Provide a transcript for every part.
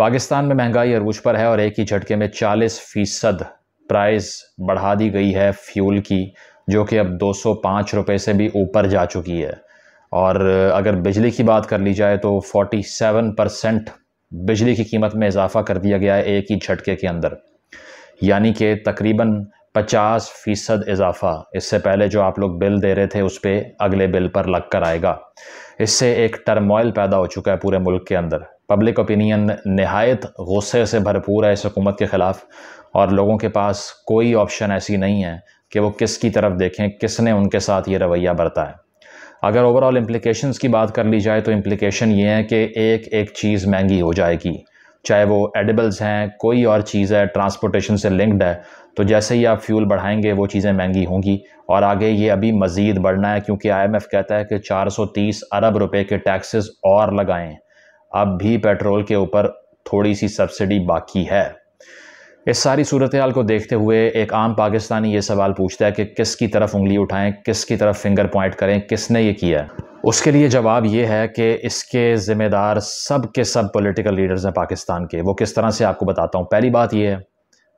पाकिस्तान में महंगाई अरूज पर है और एक ही झटके में 40 फ़ीसद प्राइस बढ़ा दी गई है फ्यूल की जो कि अब 205 रुपए से भी ऊपर जा चुकी है और अगर बिजली की बात कर ली जाए तो 47 परसेंट बिजली की कीमत में इजाफा कर दिया गया है एक ही झटके के अंदर यानी कि तकरीबन 50 फ़ीसद इजाफा इससे पहले जो आप लोग बिल दे रहे थे उस पर अगले बिल पर लग कर आएगा इससे एक टर्मोइल पैदा हो चुका है पूरे मुल्क के अंदर पब्लिक ओपिनियन नहायत गुस्से से भरपूर है इस हुकूमत के ख़िलाफ़ और लोगों के पास कोई ऑप्शन ऐसी नहीं है कि वो किस की तरफ देखें किसने उनके साथ ये रवैया बरता है अगर ओवरऑल इम्प्लिकेशंस की बात कर ली जाए तो इम्प्लिकेशन ये है कि एक एक चीज़ महंगी हो जाएगी चाहे वो एडिबल्स हैं कोई और चीज़ है ट्रांसपोर्टेशन से लिंक्ड है तो जैसे ही आप फ्यूल बढ़ाएंगे वो चीज़ें महंगी होंगी और आगे ये अभी मज़ीद बढ़ना है क्योंकि आईएमएफ कहता है कि 430 अरब रुपए के टैक्सेस और लगाएं अब भी पेट्रोल के ऊपर थोड़ी सी सब्सिडी बाकी है इस सारी सूरत हाल को देखते हुए एक आम पाकिस्तानी ये सवाल पूछता है कि किसकी तरफ उंगली उठाएं किसकी तरफ फिंगर पॉइंट करें किसने ये किया उसके लिए जवाब ये है कि इसके ज़िम्मेदार सब के सब पॉलिटिकल लीडर्स हैं पाकिस्तान के वो किस तरह से आपको बताता हूँ पहली बात ये है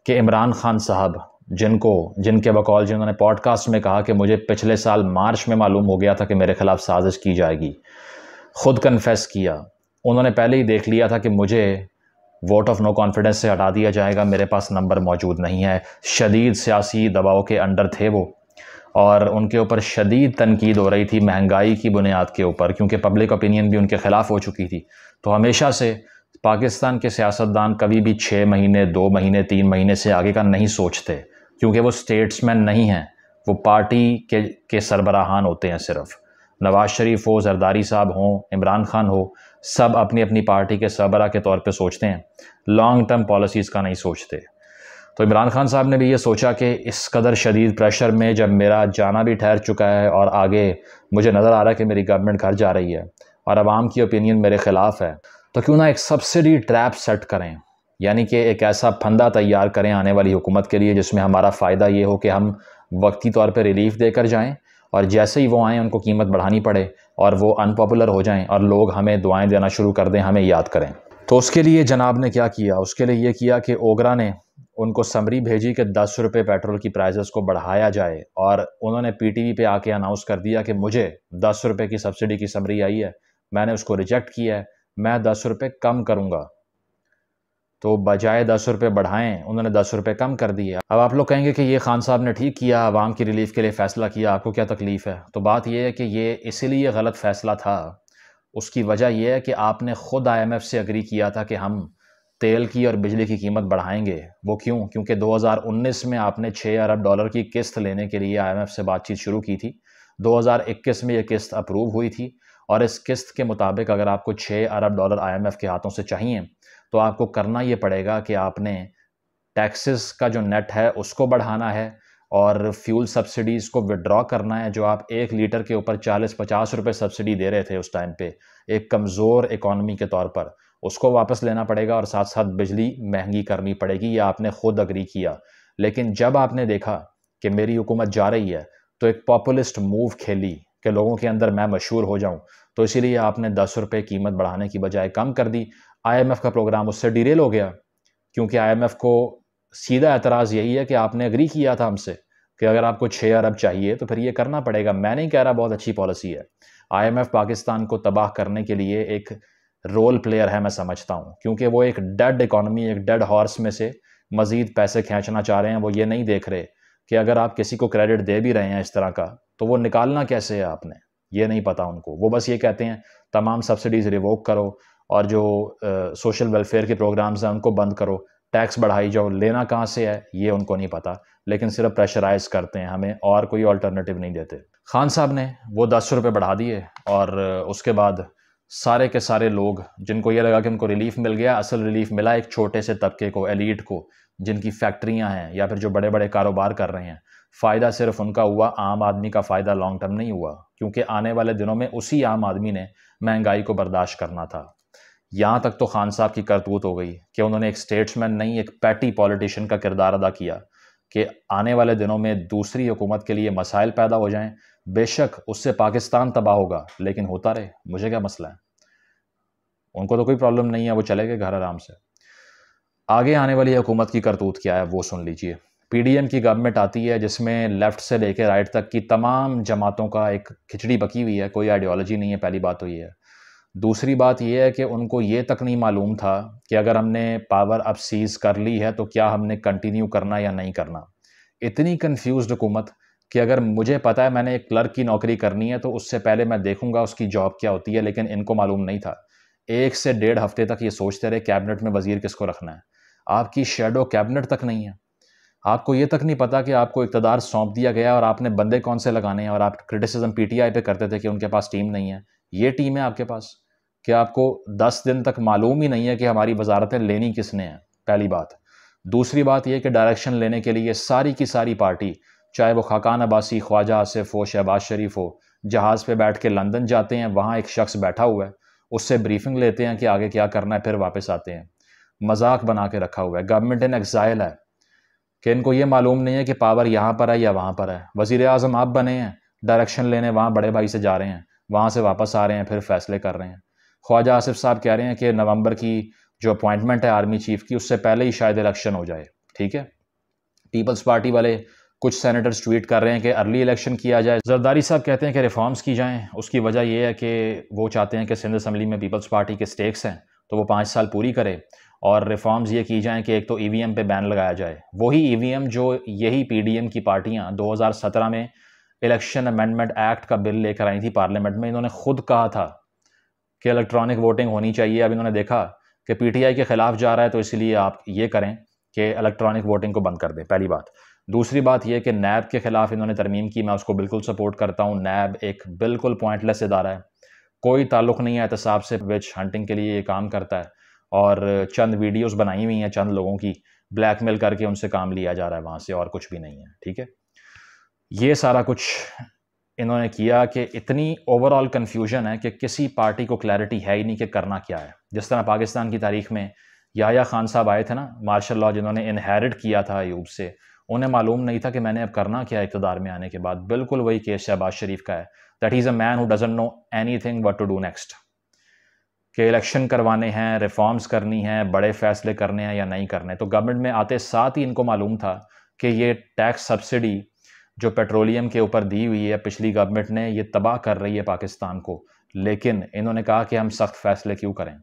कि इमरान खान साहब जिनको जिनके बकौल जिन्होंने पॉडकास्ट में कहा कि मुझे पिछले साल मार्च में मालूम हो गया था कि मेरे ख़िलाफ़ साजिश की जाएगी ख़ुद कन्फेस किया उन्होंने पहले ही देख लिया था कि मुझे वोट ऑफ नो कॉन्फिडेंस से हटा दिया जाएगा मेरे पास नंबर मौजूद नहीं है शदीद सियासी दबाव के अंडर थे वो और उनके ऊपर शदीद तनकीद हो रही थी महंगाई की बुनियाद के ऊपर क्योंकि पब्लिक ओपिनियन भी उनके ख़िलाफ़ हो चुकी थी तो हमेशा से पाकिस्तान के सियासतदान कभी भी छः महीने दो महीने तीन महीने से आगे का नहीं सोचते क्योंकि वो स्टेट्समैन नहीं हैं वो पार्टी के के सरबराहान होते हैं सिर्फ नवाज़ शरीफ हो जरदारी साहब हों इमरान खान हो सब अपनी अपनी पार्टी के सरबरा के तौर पे सोचते हैं लॉन्ग टर्म पॉलिसीज़ का नहीं सोचते तो इमरान खान साहब ने भी ये सोचा कि इस कदर शदीद प्रेशर में जब मेरा जाना भी ठहर चुका है और आगे मुझे नज़र आ रहा है कि मेरी गवर्नमेंट घर जा रही है और आवाम की ओपिनियन मेरे ख़िलाफ़ है तो क्यों ना एक सब्सिडी ट्रैप सेट करें यानी कि एक ऐसा फंदा तैयार करें आने वाली हुकूमत के लिए जिसमें हमारा फ़ायदा ये हो कि हम वक्ती तौर पर रिलीफ देकर जाएँ और जैसे ही वो आएँ उनको कीमत बढ़ानी पड़े और वो अनपॉपुलर हो जाएं और लोग हमें दुआएं देना शुरू कर दें हमें याद करें तो उसके लिए जनाब ने क्या किया उसके लिए ये किया कि ओगरा ने उनको समरी भेजी कि दस रुपये पेट्रोल की प्राइजेस को बढ़ाया जाए और उन्होंने पी टी वी पर आके अनाउंस कर दिया कि मुझे दस रुपये की सब्सिडी की समरी आई है मैंने उसको रिजेक्ट किया है मैं दस रुपये कम करूँगा तो बजाय दस रुपये बढ़ाएं उन्होंने दस रुपये कम कर दिए अब आप लोग कहेंगे कि ये खान साहब ने ठीक किया आवाम की रिलीफ के लिए फ़ैसला किया आपको क्या तकलीफ़ है तो बात यह है कि ये इसीलिए गलत फ़ैसला था उसकी वजह यह है कि आपने ख़ुद आईएमएफ से अग्री किया था कि हम तेल की और बिजली की कीमत बढ़ाएंगे वो क्यों क्योंकि 2019 में आपने 6 अरब डॉलर की किस्त लेने के लिए आईएमएफ से बातचीत शुरू की थी 2021 में ये किस्त अप्रूव हुई थी और इस किस्त के मुताबिक अगर आपको 6 अरब डॉलर आईएमएफ के हाथों से चाहिए तो आपको करना ये पड़ेगा कि आपने टैक्सेस का जो नेट है उसको बढ़ाना है और फ्यूल सब्सिडीज़ को विड्रॉ करना है जो आप एक लीटर के ऊपर चालीस पचास रुपये सब्सिडी दे रहे थे उस टाइम पे एक कमज़ोर इकॉनमी के तौर पर उसको वापस लेना पड़ेगा और साथ साथ बिजली महंगी करनी पड़ेगी ये आपने खुद अग्री किया लेकिन जब आपने देखा कि मेरी हुकूमत जा रही है तो एक पॉपुलिस्ट मूव खेली कि लोगों के अंदर मैं मशहूर हो जाऊं तो इसीलिए आपने दस रुपये कीमत बढ़ाने की बजाय कम कर दी आईएमएफ का प्रोग्राम उससे डिरेल हो गया क्योंकि आईएमएफ को सीधा एतराज़ यही है कि आपने एग्री किया था हमसे कि अगर आपको छः अरब चाहिए तो फिर ये करना पड़ेगा मैं नहीं कह रहा बहुत अच्छी पॉलिसी है आईएमएफ पाकिस्तान को तबाह करने के लिए एक रोल प्लेयर है मैं समझता हूँ क्योंकि वो एक डेड इकॉनमी एक डेड हॉर्स में से मज़ीद पैसे खींचना चाह रहे हैं वो ये नहीं देख रहे कि अगर आप किसी को क्रेडिट दे भी रहे हैं इस तरह का तो वो निकालना कैसे है आपने ये नहीं पता उनको वो बस ये कहते हैं तमाम सब्सिडीज़ रिवोक करो और जो सोशल वेलफेयर के प्रोग्राम्स हैं उनको बंद करो टैक्स बढ़ाई जाओ लेना कहाँ से है ये उनको नहीं पता लेकिन सिर्फ प्रेशराइज करते हैं हमें और कोई अल्टरनेटिव नहीं देते खान साहब ने वो दस रुपये बढ़ा दिए और उसके बाद सारे के सारे लोग जिनको ये लगा कि उनको रिलीफ मिल गया असल रिलीफ मिला एक छोटे से तबके को एलीट को जिनकी फैक्ट्रियां हैं या फिर जो बड़े बड़े कारोबार कर रहे हैं फ़ायदा सिर्फ उनका हुआ आम आदमी का फ़ायदा लॉन्ग टर्म नहीं हुआ क्योंकि आने वाले दिनों में उसी आम आदमी ने महंगाई को बर्दाश्त करना था यहाँ तक तो खान साहब की करतूत हो गई कि उन्होंने एक स्टेट्समैन नहीं एक पैटी पॉलिटिशियन का किरदार अदा किया कि आने वाले दिनों में दूसरी हुकूमत के लिए मसाइल पैदा हो जाएं बेशक उससे पाकिस्तान तबाह होगा लेकिन होता रहे मुझे क्या मसला है उनको तो कोई प्रॉब्लम नहीं है वो चले गए घर आराम से आगे आने वाली हुकूमत की करतूत क्या है वो सुन लीजिए पीडीएम की गवर्नमेंट आती है जिसमें लेफ़्ट से लेकर राइट तक की तमाम जमातों का एक खिचड़ी पकी हुई है कोई आइडियोलॉजी नहीं है पहली बात तो ये है दूसरी बात यह है कि उनको ये तक नहीं मालूम था कि अगर हमने पावर अब सीज़ कर ली है तो क्या हमने कंटिन्यू करना या नहीं करना इतनी कन्फ्यूज हुकूमत कि अगर मुझे पता है मैंने एक क्लर्क की नौकरी करनी है तो उससे पहले मैं देखूंगा उसकी जॉब क्या होती है लेकिन इनको मालूम नहीं था एक से डेढ़ हफ्ते तक ये सोचते रहे कैबिनेट में वजीर किसको रखना है आपकी शेडो कैबिनेट तक नहीं है आपको ये तक नहीं पता कि आपको इकतदार सौंप दिया गया और आपने बंदे कौन से लगाने हैं और आप क्रिटिसिज्म पीटीआई पे करते थे कि उनके पास टीम नहीं है ये टीम है आपके पास कि आपको दस दिन तक मालूम ही नहीं है कि हमारी वजारतें लेनी किसने हैं पहली बात दूसरी बात यह कि डायरेक्शन लेने के लिए सारी की सारी पार्टी चाहे वो खाकान अब्बासी ख्वाजा आसिफ हो शहबाज शरीफ हो जहाज़ पे बैठ के लंदन जाते हैं वहाँ एक शख्स बैठा हुआ है उससे ब्रीफिंग लेते हैं कि आगे क्या करना है फिर वापस आते हैं मजाक बना के रखा हुआ है गवर्नमेंट इन एग्ज़ाइल है कि इनको ये मालूम नहीं है कि पावर यहाँ पर है या वहाँ पर है वज़ी अजम आप बने हैं डायरेक्शन लेने वहाँ बड़े भाई से जा रहे हैं वहाँ से वापस आ रहे हैं फिर फैसले कर रहे हैं ख्वाजा आसिफ साहब कह रहे हैं कि नवंबर की जो अपॉइंटमेंट है आर्मी चीफ की उससे पहले ही शायद इलेक्शन हो जाए ठीक है पीपल्स पार्टी वाले कुछ सेनेटर्स ट्वीट कर रहे हैं कि अर्ली इलेक्शन किया जाए जरदारी साहब कहते हैं कि रिफॉर्म्स की जाएँ उसकी वजह यह है कि वो चाहते हैं कि सिंध असम्बली में पीपल्स पार्टी के स्टेक्स हैं तो वो पाँच साल पूरी करे और रिफॉर्म्स ये की जाएँ कि एक तो ई वी एम पर बैन लगाया जाए वही ई वी एम जो यही पी डी एम की पार्टियाँ दो हज़ार सत्रह में इलेक्शन अमेंडमेंट एक्ट का बिल लेकर आई थी पार्लियामेंट में इन्होंने खुद कहा था कि इलेक्ट्रॉनिक वोटिंग होनी चाहिए अब इन्होंने देखा कि पीटीआई के ख़िलाफ़ जा रहा है तो इसलिए आप ये करें कि इलेक्ट्रॉनिक वोटिंग को बंद कर दें पहली बात दूसरी बात यह कि नैब के ख़िलाफ़ इन्होंने तरमीम की मैं उसको बिल्कुल सपोर्ट करता हूँ नैब एक बिल्कुल पॉइंटलेस इदारा है कोई ताल्लुक नहीं है एहतसाब से विच हंटिंग के लिए ये काम करता है और चंद वीडियोस बनाई हुई हैं चंद लोगों की ब्लैकमेल करके उनसे काम लिया जा रहा है वहाँ से और कुछ भी नहीं है ठीक है ये सारा कुछ इन्होंने किया कि इतनी ओवरऑल कन्फ्यूजन है कि किसी पार्टी को क्लैरिटी है ही नहीं कि करना क्या है जिस तरह पाकिस्तान की तारीख में याया खान साहब आए थे ना मार्शल लॉ जिन्होंने इनहेरिट किया था अयूब से उन्हें मालूम नहीं था कि मैंने अब करना क्या है इकतदार में आने के बाद बिल्कुल वही केस शहबाज शरीफ का है that is a man who doesn't know anything what to do next कि इलेक्शन करवाने हैं रिफॉर्म्स करनी हैं बड़े फैसले करने हैं या नहीं करने तो गवर्नमेंट में आते साथ ही इनको मालूम था कि ये टैक्स सब्सिडी जो पेट्रोलियम के ऊपर दी हुई है पिछली गवर्नमेंट ने ये तबाह कर रही है पाकिस्तान को लेकिन इन्होंने कहा कि हम सख्त फैसले क्यों करें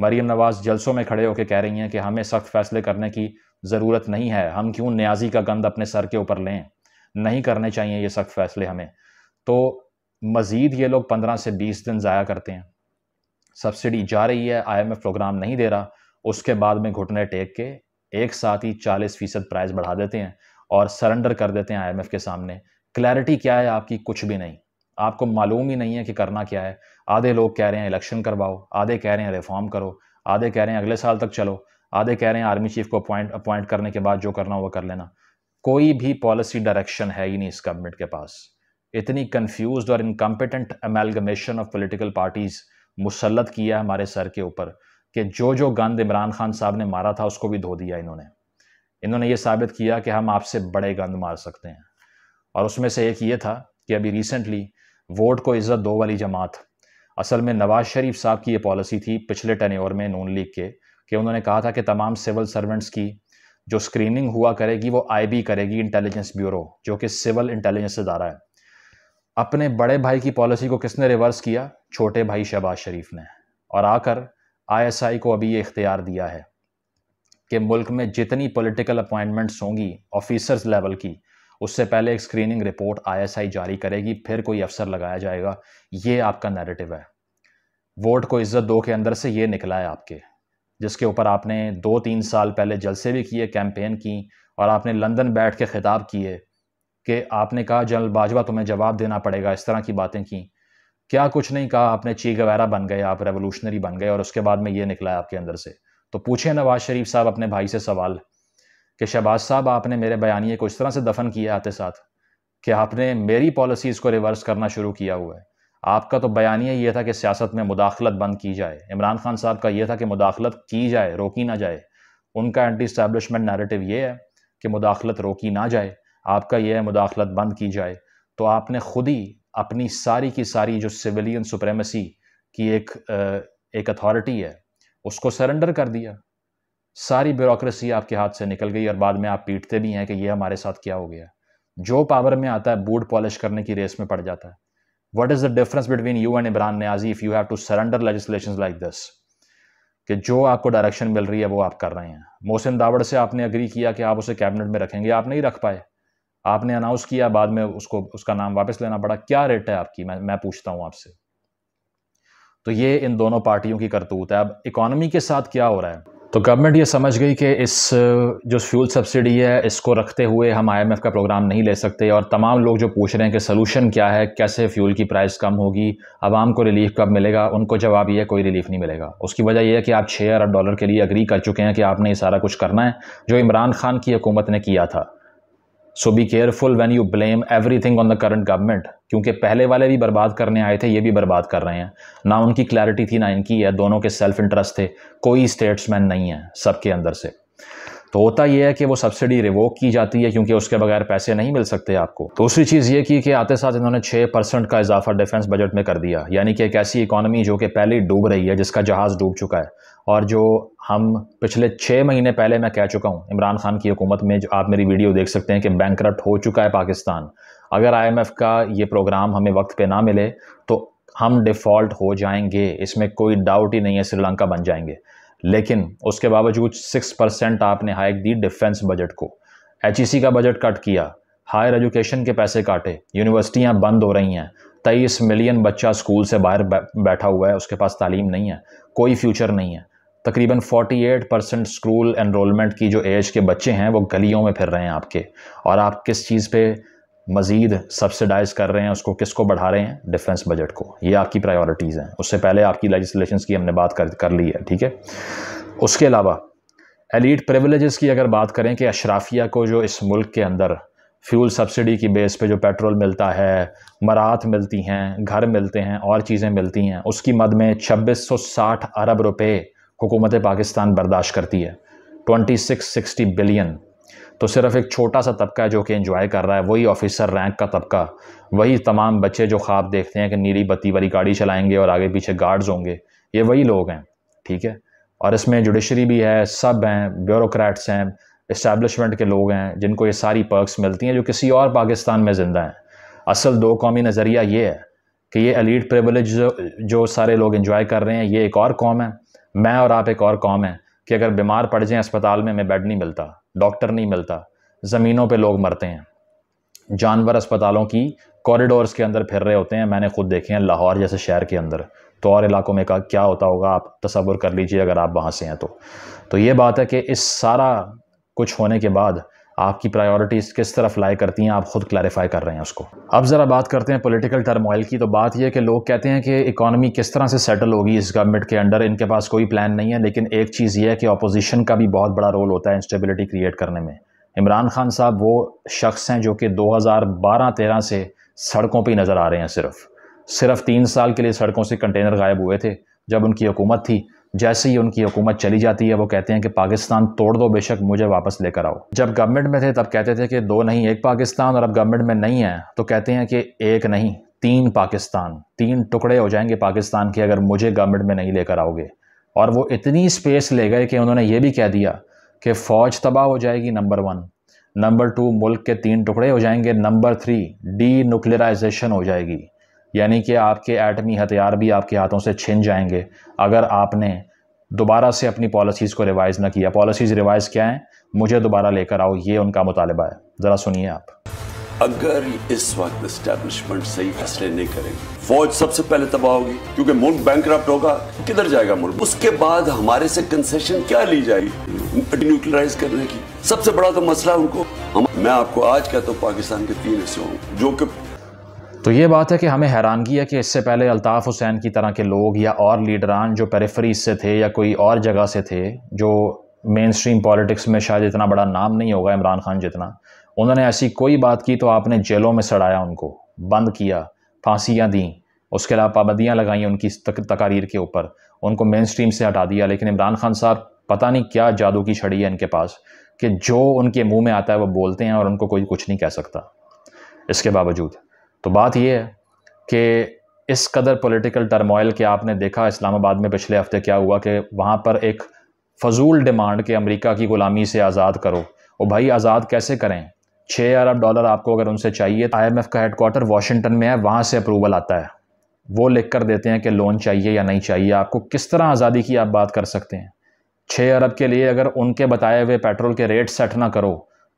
मरीम नवाज़ जलसों में खड़े होकर कह रही हैं कि हमें सख्त फैसले करने की ज़रूरत नहीं है हम क्यों न्याजी का गंद अपने सर के ऊपर लें नहीं करने चाहिए ये सख्त फैसले हमें तो मज़ीद ये लोग पंद्रह से बीस दिन ज़ाया करते हैं सब्सिडी जा रही है एफ प्रोग्राम नहीं दे रहा उसके बाद में घुटने टेक के एक साथ ही चालीस फ़ीसद प्राइस बढ़ा देते हैं और सरेंडर कर देते हैं आईएमएफ के सामने क्लैरिटी क्या है आपकी कुछ भी नहीं आपको मालूम ही नहीं है कि करना क्या है आधे लोग कह रहे हैं इलेक्शन करवाओ आधे कह रहे हैं रिफॉर्म करो आधे कह रहे हैं अगले साल तक चलो आधे कह रहे हैं आर्मी चीफ को अपॉइंट अपॉइंट करने के बाद जो करना वो कर लेना कोई भी पॉलिसी डायरेक्शन है ही नहीं इस गवर्नमेंट के पास इतनी कन्फ्यूज और incompetent amalgamation of political parties मुसलत किया है हमारे सर के ऊपर कि जो जो गंद इमरान खान साहब ने मारा था उसको भी धो दिया इन्होंने इन्होंने ये साबित किया कि हम आपसे बड़े गंद मार सकते हैं और उसमें से एक ये था कि अभी रिसेंटली वोट को इज़्ज़त दो वाली जमात असल में नवाज शरीफ साहब की ये पॉलिसी थी पिछले टन ओवर में नून लीग के कि उन्होंने कहा था कि तमाम सिविल सर्वेंट्स की जो स्क्रीनिंग हुआ करेगी वो आईबी करेगी इंटेलिजेंस ब्यूरो जो कि सिविल इंटेलिजेंस इदारा है अपने बड़े भाई की पॉलिसी को किसने रिवर्स किया छोटे भाई शहबाज शरीफ ने और आकर आईएसआई को अभी ये इख्तियार दिया है कि मुल्क में जितनी पॉलिटिकल अपॉइंटमेंट्स होंगी ऑफिसर्स लेवल की उससे पहले एक स्क्रीनिंग रिपोर्ट आईएसआई जारी करेगी फिर कोई अफसर लगाया जाएगा ये आपका नैरेटिव है वोट को इज्जत दो के अंदर से ये निकला है आपके जिसके ऊपर आपने दो तीन साल पहले जलसे भी किए कैंपेन की और आपने लंदन बैठ के खिताब किए कि आपने कहा जनरल बाजवा तुम्हें जवाब देना पड़ेगा इस तरह की बातें की क्या कुछ नहीं कहा आपने चीख वगैरह बन गए आप रेवोल्यूशनरी बन गए और उसके बाद में ये निकला है आपके अंदर से तो पूछे नवाज शरीफ साहब अपने भाई से सवाल कि शहबाज साहब आपने मेरे बयानिए को इस तरह से दफन किया आते साथ कि आपने मेरी पॉलिसीज़ को रिवर्स करना शुरू किया हुआ है आपका तो बयानिया ये था कि सियासत में मुदाखलत बंद की जाए इमरान खान साहब का ये था कि मुदाखलत की जाए रोकी ना जाए उनका एंटी इस्टेबलिशमेंट नैरेटिव ये है कि मुदाखलत रोकी ना जाए आपका यह है मुदाखलत बंद की जाए तो आपने खुद ही अपनी सारी की सारी जो सिविलियन सुप्रेमेसी की एक एक अथॉरिटी है उसको सरेंडर कर दिया सारी ब्यूरोक्रेसी आपके हाथ से निकल गई और बाद में आप पीटते भी हैं कि ये हमारे साथ क्या हो गया जो पावर में आता है बूट पॉलिश करने की रेस में पड़ जाता है what is the difference between you and Imran Niazi if you have to surrender legislation like this कि जो आपको डायरेक्शन मिल रही है वो आप कर रहे हैं मोहसिन दावड़ से आपने अग्री किया कि आप उसे कैबिनेट में रखेंगे आप नहीं रख पाए आपने अनाउंस किया बाद में उसको उसका नाम वापस लेना पड़ा क्या रेट है आपकी मैं मैं पूछता हूँ आपसे तो ये इन दोनों पार्टियों की करतूत है अब इकॉनमी के साथ क्या हो रहा है तो गवर्नमेंट ये समझ गई कि इस जो फ्यूल सब्सिडी है इसको रखते हुए हम आईएमएफ का प्रोग्राम नहीं ले सकते और तमाम लोग जो पूछ रहे हैं कि सोलूशन क्या है कैसे फ्यूल की प्राइस कम होगी आवाम को रिलीफ कब मिलेगा उनको जवाब ये कोई रिलीफ नहीं मिलेगा उसकी वजह यह है कि आप छः अरब डॉलर के लिए अग्री कर चुके हैं कि आपने ये सारा कुछ करना है जो इमरान खान की हुकूमत ने किया था so be careful when you blame everything on the current government क्योंकि पहले वाले भी बर्बाद करने आए थे ये भी बर्बाद कर रहे हैं ना उनकी क्लैरिटी थी ना इनकी है दोनों के सेल्फ इंटरेस्ट थे कोई स्टेट्समैन नहीं है सबके अंदर से तो होता यह है कि वो सब्सिडी रिवोक की जाती है क्योंकि उसके बगैर पैसे नहीं मिल सकते आपको दूसरी चीज़ ये की कि आते साथ इन्होंने छः परसेंट का इजाफा डिफेंस बजट में कर दिया यानी कि एक ऐसी इकानमी जो कि पहले डूब रही है जिसका जहाज़ डूब चुका है और जो हम पिछले छः महीने पहले मैं कह चुका हूँ इमरान खान की हुकूमत में जो आप मेरी वीडियो देख सकते हैं कि बैंक हो चुका है पाकिस्तान अगर आईएमएफ का ये प्रोग्राम हमें वक्त पे ना मिले तो हम डिफ़ॉल्ट हो जाएंगे इसमें कोई डाउट ही नहीं है श्रीलंका बन जाएंगे लेकिन उसके बावजूद सिक्स परसेंट आपने हाइक दी डिफेंस बजट को एच e का बजट कट किया हायर एजुकेशन के पैसे काटे यूनिवर्सिटियाँ बंद हो रही हैं तेईस मिलियन बच्चा स्कूल से बाहर बैठा हुआ है उसके पास तालीम नहीं है कोई फ्यूचर नहीं है तकरीबन 48 परसेंट स्कूल एनरोलमेंट की जो एज के बच्चे हैं वो गलियों में फिर रहे हैं आपके और आप किस चीज़ पे मज़ीद सब्सिडाइज कर रहे हैं उसको किसको बढ़ा रहे हैं डिफेंस बजट को ये आपकी प्रायोरिटीज़ हैं उससे पहले आपकी लेजिस्लेशन की हमने बात कर कर ली है ठीक है उसके अलावा एलिट प्रिवलेजेस की अगर बात करें कि अशराफिया को जो इस मुल्क के अंदर फ्यूल सब्सिडी की बेस पे जो पेट्रोल मिलता है मरात मिलती हैं घर मिलते हैं और चीज़ें मिलती हैं उसकी मद में 2660 अरब रुपए हुकूमत पाकिस्तान बर्दाश्त करती है 2660 बिलियन तो सिर्फ़ एक छोटा सा तबका जो कि इंजॉय कर रहा है वही ऑफिसर रैंक का तबका वही तमाम बच्चे जो ख्वाब देखते हैं कि नीली बत्ती वाली गाड़ी चलाएंगे और आगे पीछे गार्ड्स होंगे ये वही लोग हैं ठीक है और इसमें जुडिशरी भी है सब हैं ब्यूरोक्रेट्स हैं इस्टेबलिशमेंट के लोग हैं जिनको ये सारी पर्कस मिलती हैं जो किसी और पाकिस्तान में ज़िंदा हैं असल दो कौमी नज़रिया ये है कि ये अलीट प्रिवलेज जो सारे लोग इन्जॉय कर रहे हैं ये एक और कौम है मैं और आप एक और कौम है कि अगर बीमार पड़ जाएँ अस्पताल में हमें बेड नहीं मिलता डॉक्टर नहीं मिलता ज़मीनों पे लोग मरते हैं जानवर अस्पतालों की कॉरिडोर्स के अंदर फिर रहे होते हैं मैंने खुद देखे हैं लाहौर जैसे शहर के अंदर तो और इलाकों में का क्या होता होगा आप तस्वुर कर लीजिए अगर आप वहाँ से हैं तो तो ये बात है कि इस सारा कुछ होने के बाद आपकी प्रायोरिटीज़ किस तरफ लाई करती हैं आप खुद क्लैरिफाई कर रहे हैं उसको अब ज़रा बात करते हैं पॉलिटिकल टर्मोइल की तो बात यह कि लोग कहते हैं कि इकानमी किस तरह से सेटल होगी इस गवर्नमेंट के अंडर इनके पास कोई प्लान नहीं है लेकिन एक चीज़ यह है कि अपोजिशन का भी बहुत बड़ा रोल होता है इंस्टेबिलिटी क्रिएट करने में इमरान खान साहब वो शख्स हैं जो कि 2012-13 से सड़कों पर नज़र आ रहे हैं सिर्फ सिर्फ तीन साल के लिए सड़कों से कंटेनर गायब हुए थे जब उनकी हुकूमत थी जैसे ही उनकी हुकूमत चली जाती है वो कहते हैं कि पाकिस्तान तोड़ दो बेशक मुझे वापस लेकर आओ जब गवर्नमेंट में थे तब कहते थे कि दो नहीं एक पाकिस्तान और अब गवर्नमेंट में नहीं है तो कहते हैं कि एक नहीं तीन पाकिस्तान तीन टुकड़े हो जाएंगे पाकिस्तान के अगर मुझे गवर्नमेंट में नहीं लेकर आओगे और वो इतनी स्पेस ले गए कि उन्होंने ये भी कह दिया कि फ़ौज तबाह हो जाएगी नंबर वन नंबर टू मुल्क के तीन टुकड़े हो जाएंगे नंबर थ्री डी हो जाएगी यानी कि आपके एटमी हथियार भी आपके हाथों से छिन जाएंगे अगर आपने दोबारा से अपनी पॉलिसीज़ को रिवाइज़ ना किया पॉलिसीज़ रिवाइज़ क्या हैं मुझे दोबारा लेकर आओ ये उनका मुतालबा है ज़रा सुनिए आप अगर इस वक्त स्टैब्लिशमेंट सही फैसले नहीं करेगी फौज सबसे पहले तबाह होगी क्योंकि मुल्क बैंक होगा किधर जाएगा मुल्क उसके बाद हमारे से कंसेशन क्या ली जाएगी न्यूक्लियराइज करने की सबसे बड़ा तो मसला उनको मैं आपको आज कहता हूँ पाकिस्तान के तीन हिस्से होंगे जो कि तो ये बात है कि हमें हैरानगी है कि इससे पहले अल्ताफ़ हुसैन की तरह के लोग या और लीडरान जो पेरेफरीज से थे या कोई और जगह से थे जो मेन स्ट्रीम पॉलिटिक्स में शायद इतना बड़ा नाम नहीं होगा इमरान खान जितना उन्होंने ऐसी कोई बात की तो आपने जेलों में सड़ाया उनको बंद किया फांसियाँ दी उसके अलावा पाबंदियाँ लगाईं उनकी तक, तकारीर के ऊपर उनको मेन स्ट्रीम से हटा दिया लेकिन इमरान खान साहब पता नहीं क्या जादू की छड़ी है इनके पास कि जो उनके मुंह में आता है वो बोलते हैं और उनको कोई कुछ नहीं कह सकता इसके बावजूद तो बात यह है कि इस कदर पॉलिटिकल टर्मोइल के आपने देखा इस्लामाबाद में पिछले हफ्ते क्या हुआ कि वहाँ पर एक फजूल डिमांड कि अमेरिका की ग़ुलामी से आज़ाद करो और भाई आज़ाद कैसे करें छः अरब डॉलर आपको अगर उनसे चाहिए तो आई का हेडकोार्टर वाशिंगटन में है वहाँ से अप्रूवल आता है वो लिख कर देते हैं कि लोन चाहिए या नहीं चाहिए आपको किस तरह आज़ादी की आप बात कर सकते हैं छः अरब के लिए अगर उनके बताए हुए पेट्रोल के रेट सेट ना करो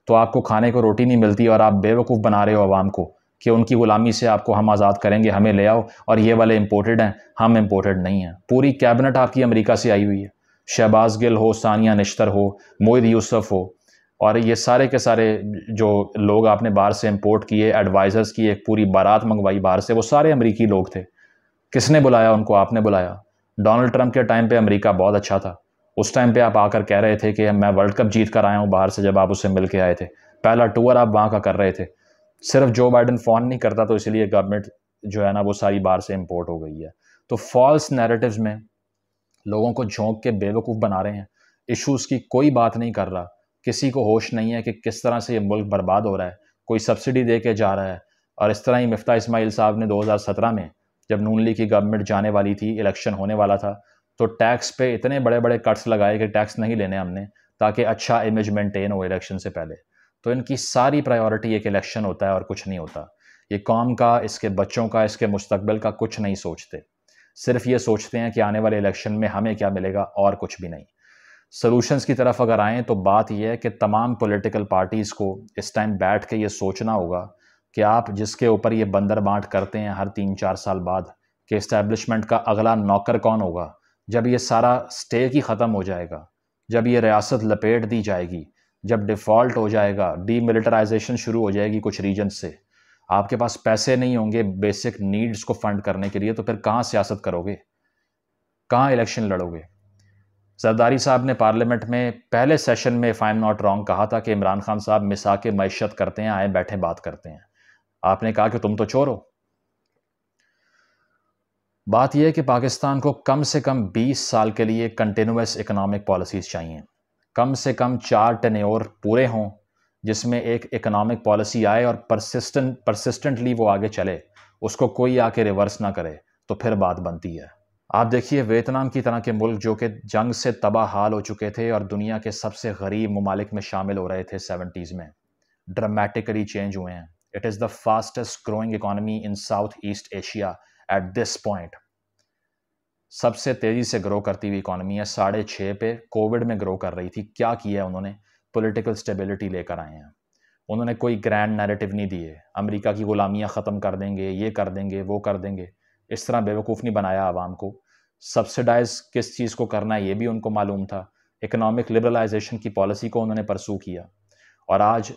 तो आपको खाने को रोटी नहीं मिलती और आप बेवकूफ़ बना रहे हो आवाम को कि उनकी ग़ुलामी से आपको हम आज़ाद करेंगे हमें ले आओ और ये वाले इम्पोर्टेड हैं हम इम्पोर्टेड नहीं हैं पूरी कैबिनेट आपकी अमेरिका से आई हुई है शहबाज गिल हो सानिया नश्तर हो मोहित यूसफ हो और ये सारे के सारे जो लोग आपने बाहर से इम्पोर्ट किए एडवाइज़र्स की एक पूरी बारात मंगवाई बाहर से वो सारे अमरीकी लोग थे किसने बुलाया उनको आपने बुलाया डोनाल्ड ट्रंप के टाइम पर अमरीका बहुत अच्छा था उस टाइम पर आप आकर कह रहे थे कि मैं वर्ल्ड कप जीत कर आया हूँ बाहर से जब आप उससे मिल के आए थे पहला टूर आप वहाँ का कर रहे थे सिर्फ जो बाइडन फ़ोन नहीं करता तो इसलिए गवर्नमेंट जो है ना वो सारी बाहर से इम्पोर्ट हो गई है तो फॉल्स नैरेटिव्स में लोगों को झोंक के बेवकूफ़ बना रहे हैं इशूज़ की कोई बात नहीं कर रहा किसी को होश नहीं है कि किस तरह से ये मुल्क बर्बाद हो रहा है कोई सब्सिडी दे के जा रहा है और इस तरह ही मफ्ता इसमाइल साहब ने 2017 में जब नून लीग की गवर्नमेंट जाने वाली थी इलेक्शन होने वाला था तो टैक्स पे इतने बड़े बड़े कट्स लगाए कि टैक्स नहीं लेने हमने ताकि अच्छा इमेज मेंटेन हो इलेक्शन से पहले तो इनकी सारी प्रायोरिटी एक इलेक्शन होता है और कुछ नहीं होता ये कौम का इसके बच्चों का इसके मुस्तबिल का कुछ नहीं सोचते सिर्फ ये सोचते हैं कि आने वाले इलेक्शन में हमें क्या मिलेगा और कुछ भी नहीं सोलूशंस की तरफ अगर आएँ तो बात यह है कि तमाम पोलिटिकल पार्टीज़ को इस टाइम बैठ के ये सोचना होगा कि आप जिसके ऊपर ये बंदर बांट करते हैं हर तीन चार साल बाद कि इस्टेब्लिशमेंट का अगला नौकर कौन होगा जब ये सारा स्टेक ही ख़त्म हो जाएगा जब ये रियासत लपेट दी जाएगी जब डिफ़ॉल्ट हो जाएगा डीमिलिटराइजेशन शुरू हो जाएगी कुछ रीजन से आपके पास पैसे नहीं होंगे बेसिक नीड्स को फंड करने के लिए तो फिर कहाँ सियासत करोगे कहाँ इलेक्शन लड़ोगे सरदारी साहब ने पार्लियामेंट में पहले सेशन में if I am not wrong कहा था कि इमरान खान साहब मिसा के मैशत करते हैं आए बैठे बात करते हैं आपने कहा कि तुम तो चोर हो बात यह है कि पाकिस्तान को कम से कम 20 साल के लिए कंटिन्यूस इकोनॉमिक पॉलिसीज़ चाहिए कम से कम चार टने और पूरे हों जिसमें एक इकोनॉमिक पॉलिसी आए और परसिस्टेंट परसिस्टेंटली वो आगे चले उसको कोई आके रिवर्स ना करे तो फिर बात बनती है आप देखिए वियतनाम की तरह के मुल्क जो कि जंग से तबाह हाल हो चुके थे और दुनिया के सबसे गरीब ममालिक में शामिल हो रहे थे सेवेंटीज़ में ड्रामेटिकली चेंज हुए हैं it is the fastest growing economy in South East Asia at this point सबसे तेज़ी से ग्रो करती हुई इकानमी है साढ़े छः पे कोविड में ग्रो कर रही थी क्या किया है उन्होंने पॉलिटिकल स्टेबिलिटी लेकर आए हैं उन्होंने कोई ग्रैंड नैरेटिव नहीं दिए अमेरिका की गुलामियाँ ख़त्म कर देंगे ये कर देंगे वो कर देंगे इस तरह बेवकूफ़ नहीं बनाया आवाम को सब्सिडाइज किस चीज़ को करना है ये भी उनको मालूम था इकनॉमिक लिबरलाइजेशन की पॉलिसी को उन्होंने परसू किया और आज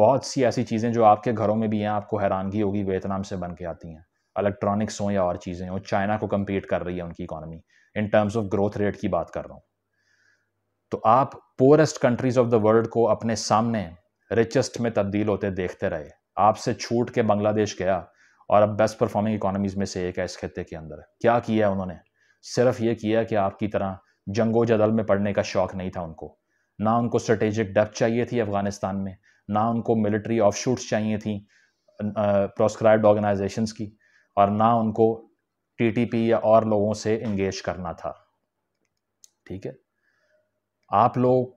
बहुत सी ऐसी चीज़ें जो आपके घरों में भी हैं आपको हैरानगी होगी वियतनाम से बन के आती हैं इलेक्ट्रॉनिक्स हों या और चीज़ें हों चाइना को कम्पीट कर रही है उनकी economy in terms of growth rate की बात कर रहा हूँ तो आप poorest countries of the world को अपने सामने रिचेस्ट में तब्दील होते देखते रहे आपसे छूट के बांग्लादेश गया और अब बेस्ट परफॉर्मिंग इकोनॉमीज़ में से एक है इस खत्े के अंदर क्या किया है उन्होंने सिर्फ ये किया कि आपकी तरह जंगो जदल में पढ़ने का शौक़ नहीं था उनको ना उनको स्ट्रेटेजिक डेप्थ चाहिए थी अफ़गानिस्तान में ना उनको मिलिट्री ऑफ शूट्स चाहिए थी प्रोस्क्राइब्ड अं, ऑर्गेनाइजेशंस की और ना उनको टीटीपी या और लोगों से इंगेज करना था ठीक है आप लोग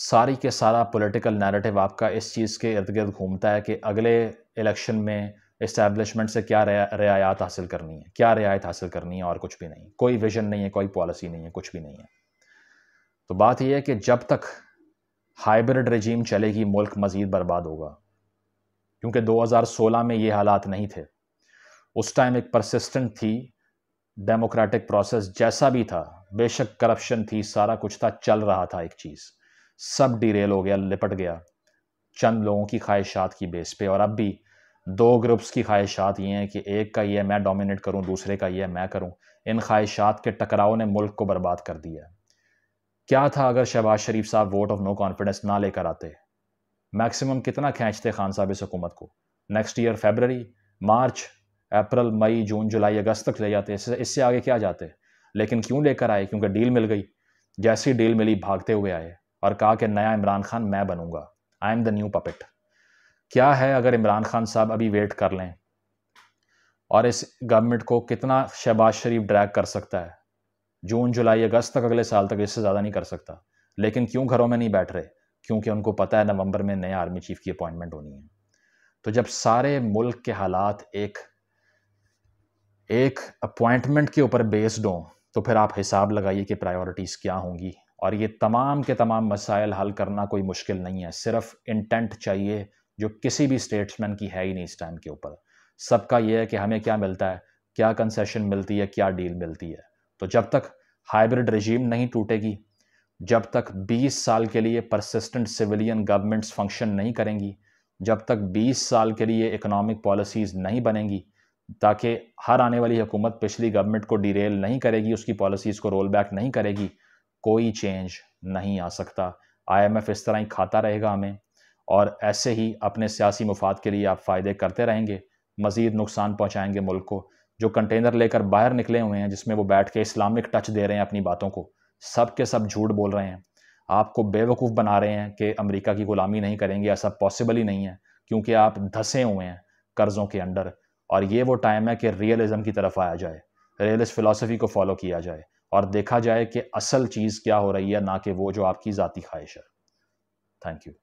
सारी के सारा पॉलिटिकल नैरेटिव आपका इस चीज़ के इर्द गिर्द घूमता है कि अगले इलेक्शन में इस्टेब्लिशमेंट से क्या रियायत हासिल करनी है क्या रियायत हासिल करनी है और कुछ भी नहीं कोई विजन नहीं है कोई पॉलिसी नहीं है कुछ भी नहीं है तो बात यह है कि जब तक हाइब्रिड रजीम चलेगी मुल्क मज़ीद बर्बाद होगा क्योंकि 2016 में ये हालात नहीं थे उस टाइम एक परसिस्टेंट थी डेमोक्रेटिक प्रोसेस जैसा भी था बेशक करप्शन थी सारा कुछ था चल रहा था एक चीज़ सब डिरेल हो गया लिपट गया चंद लोगों की ख्वाहिशात की बेस पे और अब भी दो ग्रुप्स की ख्वाहिशात ये हैं कि एक का ये मैं डोमिनेट करूं दूसरे का ये मैं करूं इन ख्वाहिशात के टकराव ने मुल्क को बर्बाद कर दिया क्या था अगर शहबाज शरीफ साहब वोट ऑफ नो कॉन्फिडेंस ना लेकर आते मैक्सिमम कितना खींचते खान साहब इस हुकूमत को next year February March April May June July August तक ले जाते इससे इससे आगे क्या जाते लेकिन क्यों लेकर आए क्योंकि डील मिल गई जैसी डील मिली भागते हुए आए और कहा कि नया इमरान खान मैं बनूंगा I am the new puppet क्या है अगर इमरान खान साहब अभी वेट कर लें और इस गवर्नमेंट को कितना शहबाज शरीफ ड्रैग कर सकता है जून जुलाई अगस्त तक अगले साल तक इससे ज़्यादा नहीं कर सकता लेकिन क्यों घरों में नहीं बैठ रहे क्योंकि उनको पता है नवंबर में नए आर्मी चीफ की अपॉइंटमेंट होनी है तो जब सारे मुल्क के हालात एक एक अपॉइंटमेंट के ऊपर बेस्ड हों तो फिर आप हिसाब लगाइए कि प्रायोरिटीज़ क्या होंगी और ये तमाम के तमाम मसाइल हल करना कोई मुश्किल नहीं है सिर्फ इंटेंट चाहिए जो किसी भी स्टेट्समैन की है ही नहीं इस टाइम के ऊपर सबका यह है कि हमें क्या मिलता है क्या कंसेशन मिलती है क्या डील मिलती है तो जब तक हाइब्रिड रजीम नहीं टूटेगी जब तक 20 साल के लिए परसिस्टेंट सिविलियन गवर्नमेंट्स फंक्शन नहीं करेंगी जब तक 20 साल के लिए इकोनॉमिक पॉलिसीज़ नहीं बनेंगी ताकि हर आने वाली हुकूमत पिछली गवर्नमेंट को डिरेल नहीं करेगी उसकी पॉलिसीज़ को रोल बैक नहीं करेगी कोई चेंज नहीं आ सकता आईएमएफ इस तरह ही खाता रहेगा हमें और ऐसे ही अपने सियासी मुफाद के लिए आप फ़ायदे करते रहेंगे मज़ीद नुकसान पहुँचाएँगे मुल्क को जो कंटेनर लेकर बाहर निकले हुए हैं जिसमें वो बैठ के इस्लामिक टच दे रहे हैं अपनी बातों को सब के सब झूठ बोल रहे हैं आपको बेवकूफ़ बना रहे हैं कि अमेरिका की ग़ुलामी नहीं करेंगे ऐसा पॉसिबल ही नहीं है क्योंकि आप धसे हुए हैं कर्ज़ों के अंडर और ये वो टाइम है कि रियलिज़म की तरफ आया जाए रियलिस्ट फ़िलासफ़ी को फॉलो किया जाए और देखा जाए कि असल चीज़ क्या हो रही है ना कि वो जो आपकी ज़ाती ख्वाहिश है थैंक यू